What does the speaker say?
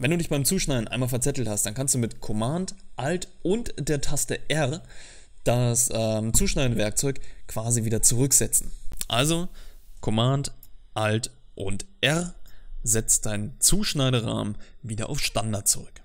Wenn du dich beim Zuschneiden einmal verzettelt hast, dann kannst du mit Command, Alt und der Taste R das ähm, Zuschneidenwerkzeug quasi wieder zurücksetzen. Also Command, Alt und R setzt deinen Zuschneiderahmen wieder auf Standard zurück.